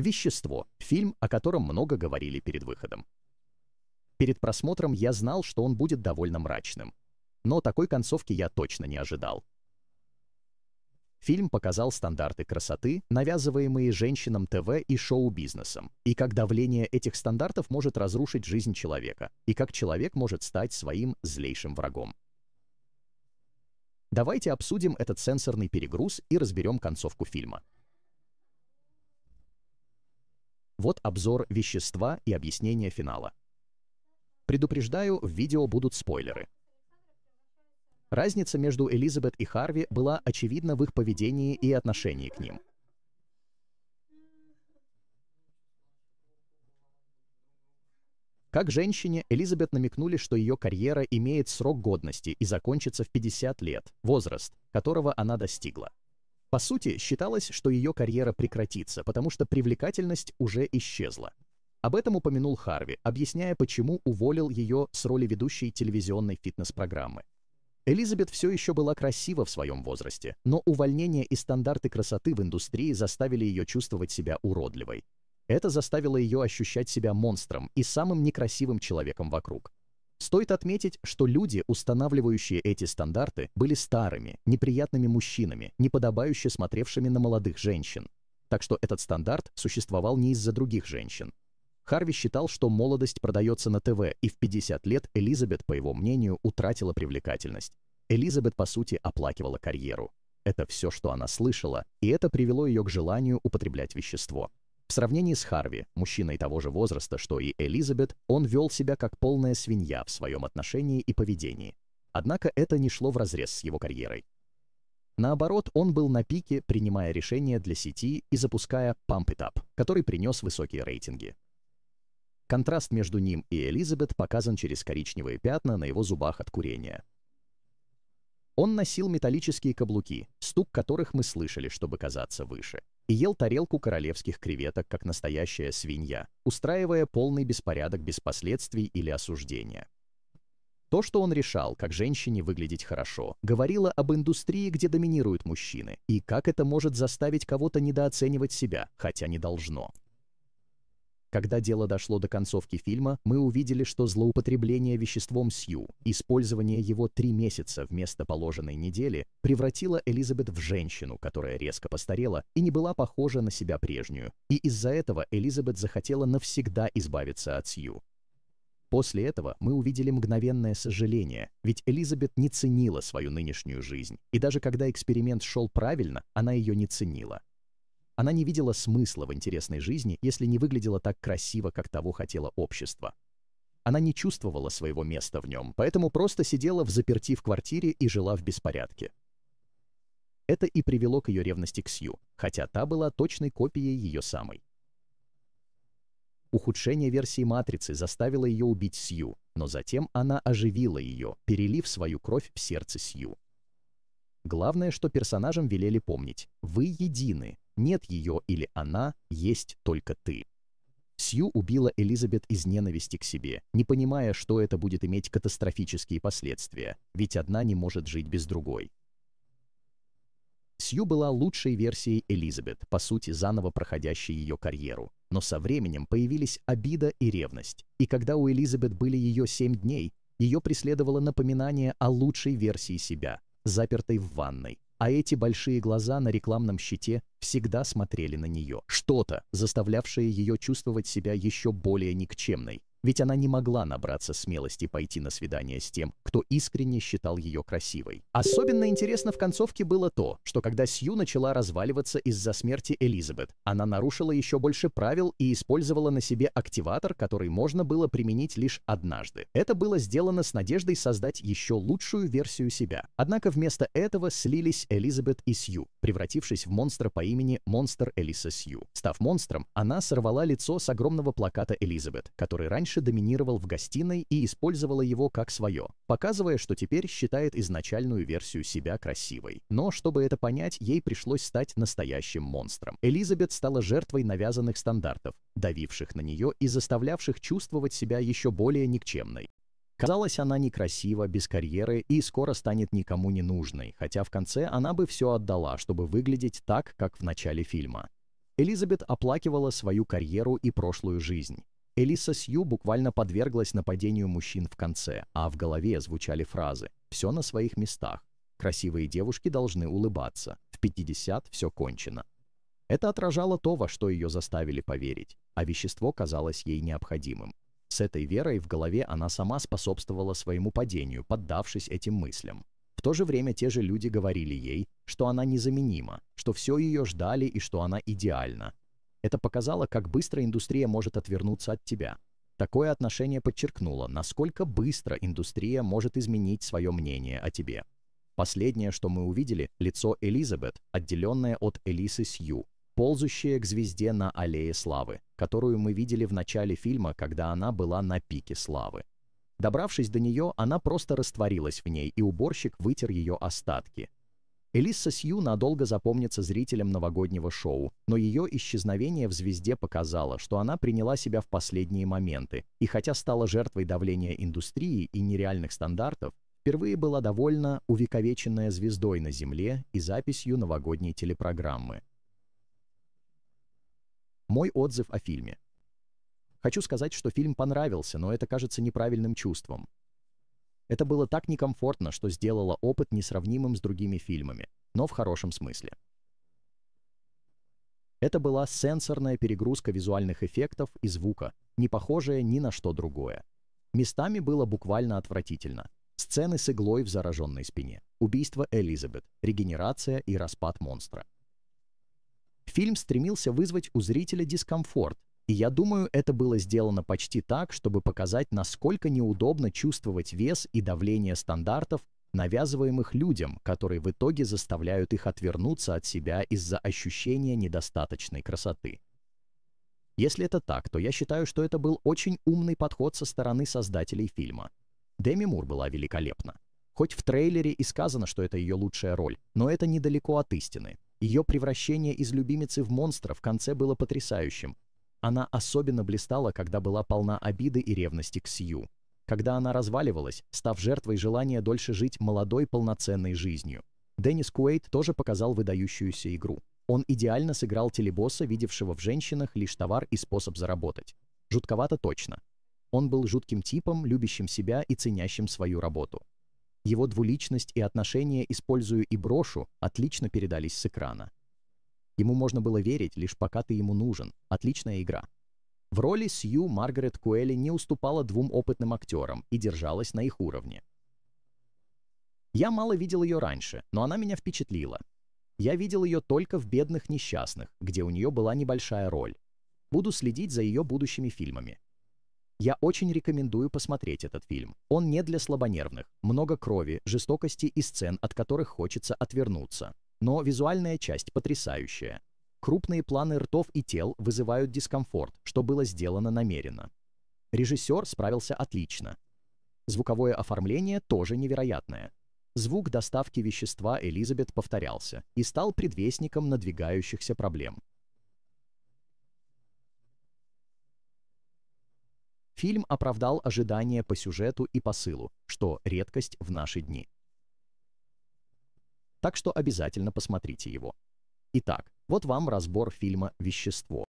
«Вещество» — фильм, о котором много говорили перед выходом. Перед просмотром я знал, что он будет довольно мрачным. Но такой концовки я точно не ожидал. Фильм показал стандарты красоты, навязываемые женщинам ТВ и шоу-бизнесом, и как давление этих стандартов может разрушить жизнь человека, и как человек может стать своим злейшим врагом. Давайте обсудим этот сенсорный перегруз и разберем концовку фильма. Вот обзор вещества и объяснение финала. Предупреждаю, в видео будут спойлеры. Разница между Элизабет и Харви была очевидна в их поведении и отношении к ним. Как женщине, Элизабет намекнули, что ее карьера имеет срок годности и закончится в 50 лет, возраст, которого она достигла. По сути, считалось, что ее карьера прекратится, потому что привлекательность уже исчезла. Об этом упомянул Харви, объясняя, почему уволил ее с роли ведущей телевизионной фитнес-программы. Элизабет все еще была красива в своем возрасте, но увольнение и стандарты красоты в индустрии заставили ее чувствовать себя уродливой. Это заставило ее ощущать себя монстром и самым некрасивым человеком вокруг. Стоит отметить, что люди, устанавливающие эти стандарты, были старыми, неприятными мужчинами, неподобающе смотревшими на молодых женщин. Так что этот стандарт существовал не из-за других женщин. Харви считал, что молодость продается на ТВ, и в 50 лет Элизабет, по его мнению, утратила привлекательность. Элизабет, по сути, оплакивала карьеру. Это все, что она слышала, и это привело ее к желанию употреблять вещество. В сравнении с Харви, мужчиной того же возраста, что и Элизабет, он вел себя как полная свинья в своем отношении и поведении. Однако это не шло вразрез с его карьерой. Наоборот, он был на пике, принимая решения для сети и запуская Pump It Up, который принес высокие рейтинги. Контраст между ним и Элизабет показан через коричневые пятна на его зубах от курения. Он носил металлические каблуки, стук которых мы слышали, чтобы казаться выше и ел тарелку королевских креветок, как настоящая свинья, устраивая полный беспорядок без последствий или осуждения. То, что он решал, как женщине выглядеть хорошо, говорило об индустрии, где доминируют мужчины, и как это может заставить кого-то недооценивать себя, хотя не должно. Когда дело дошло до концовки фильма, мы увидели, что злоупотребление веществом Сью, использование его три месяца вместо положенной недели, превратило Элизабет в женщину, которая резко постарела и не была похожа на себя прежнюю. И из-за этого Элизабет захотела навсегда избавиться от Сью. После этого мы увидели мгновенное сожаление, ведь Элизабет не ценила свою нынешнюю жизнь, и даже когда эксперимент шел правильно, она ее не ценила. Она не видела смысла в интересной жизни, если не выглядела так красиво, как того хотело общество. Она не чувствовала своего места в нем, поэтому просто сидела в заперти в квартире и жила в беспорядке. Это и привело к ее ревности к Сью, хотя та была точной копией ее самой. Ухудшение версии Матрицы заставило ее убить Сью, но затем она оживила ее, перелив свою кровь в сердце Сью. Главное, что персонажам велели помнить – вы едины, нет ее или она, есть только ты. Сью убила Элизабет из ненависти к себе, не понимая, что это будет иметь катастрофические последствия, ведь одна не может жить без другой. Сью была лучшей версией Элизабет, по сути, заново проходящей ее карьеру. Но со временем появились обида и ревность. И когда у Элизабет были ее семь дней, ее преследовало напоминание о лучшей версии себя, запертой в ванной, а эти большие глаза на рекламном щите всегда смотрели на нее. Что-то, заставлявшее ее чувствовать себя еще более никчемной. Ведь она не могла набраться смелости пойти на свидание с тем, кто искренне считал ее красивой. Особенно интересно в концовке было то, что когда Сью начала разваливаться из-за смерти Элизабет, она нарушила еще больше правил и использовала на себе активатор, который можно было применить лишь однажды. Это было сделано с надеждой создать еще лучшую версию себя. Однако вместо этого слились Элизабет и Сью, превратившись в монстра по имени Монстр Элиса Сью. Став монстром, она сорвала лицо с огромного плаката Элизабет, который раньше раньше доминировал в гостиной и использовала его как свое, показывая, что теперь считает изначальную версию себя красивой. Но чтобы это понять, ей пришлось стать настоящим монстром. Элизабет стала жертвой навязанных стандартов, давивших на нее и заставлявших чувствовать себя еще более никчемной. Казалось, она некрасива, без карьеры и скоро станет никому не нужной, хотя в конце она бы все отдала, чтобы выглядеть так, как в начале фильма. Элизабет оплакивала свою карьеру и прошлую жизнь, Элиса Сью буквально подверглась нападению мужчин в конце, а в голове звучали фразы «все на своих местах», «красивые девушки должны улыбаться», «в 50 все кончено». Это отражало то, во что ее заставили поверить, а вещество казалось ей необходимым. С этой верой в голове она сама способствовала своему падению, поддавшись этим мыслям. В то же время те же люди говорили ей, что она незаменима, что все ее ждали и что она идеальна, это показало, как быстро индустрия может отвернуться от тебя. Такое отношение подчеркнуло, насколько быстро индустрия может изменить свое мнение о тебе. Последнее, что мы увидели, лицо Элизабет, отделенное от Элисы Сью, ползущее к звезде на Аллее Славы, которую мы видели в начале фильма, когда она была на пике славы. Добравшись до нее, она просто растворилась в ней, и уборщик вытер ее остатки, Элисса Сью надолго запомнится зрителям новогоднего шоу, но ее исчезновение в «Звезде» показало, что она приняла себя в последние моменты, и хотя стала жертвой давления индустрии и нереальных стандартов, впервые была довольно увековеченная звездой на Земле и записью новогодней телепрограммы. Мой отзыв о фильме. Хочу сказать, что фильм понравился, но это кажется неправильным чувством. Это было так некомфортно, что сделало опыт несравнимым с другими фильмами, но в хорошем смысле. Это была сенсорная перегрузка визуальных эффектов и звука, не похожая ни на что другое. Местами было буквально отвратительно. Сцены с иглой в зараженной спине, убийство Элизабет, регенерация и распад монстра. Фильм стремился вызвать у зрителя дискомфорт, и я думаю, это было сделано почти так, чтобы показать, насколько неудобно чувствовать вес и давление стандартов, навязываемых людям, которые в итоге заставляют их отвернуться от себя из-за ощущения недостаточной красоты. Если это так, то я считаю, что это был очень умный подход со стороны создателей фильма. Деми Мур была великолепна. Хоть в трейлере и сказано, что это ее лучшая роль, но это недалеко от истины. Ее превращение из любимицы в монстра в конце было потрясающим, она особенно блистала, когда была полна обиды и ревности к Сью. Когда она разваливалась, став жертвой желания дольше жить молодой полноценной жизнью. Деннис Куэйт тоже показал выдающуюся игру. Он идеально сыграл телебосса, видевшего в женщинах лишь товар и способ заработать. Жутковато точно. Он был жутким типом, любящим себя и ценящим свою работу. Его двуличность и отношения, использую и брошу, отлично передались с экрана. Ему можно было верить, лишь пока ты ему нужен. Отличная игра. В роли Сью Маргарет Куэлли не уступала двум опытным актерам и держалась на их уровне. Я мало видел ее раньше, но она меня впечатлила. Я видел ее только в «Бедных несчастных», где у нее была небольшая роль. Буду следить за ее будущими фильмами. Я очень рекомендую посмотреть этот фильм. Он не для слабонервных. Много крови, жестокости и сцен, от которых хочется отвернуться. Но визуальная часть потрясающая. Крупные планы ртов и тел вызывают дискомфорт, что было сделано намеренно. Режиссер справился отлично. Звуковое оформление тоже невероятное. Звук доставки вещества Элизабет повторялся и стал предвестником надвигающихся проблем. Фильм оправдал ожидания по сюжету и посылу, что редкость в наши дни так что обязательно посмотрите его. Итак, вот вам разбор фильма «Вещество».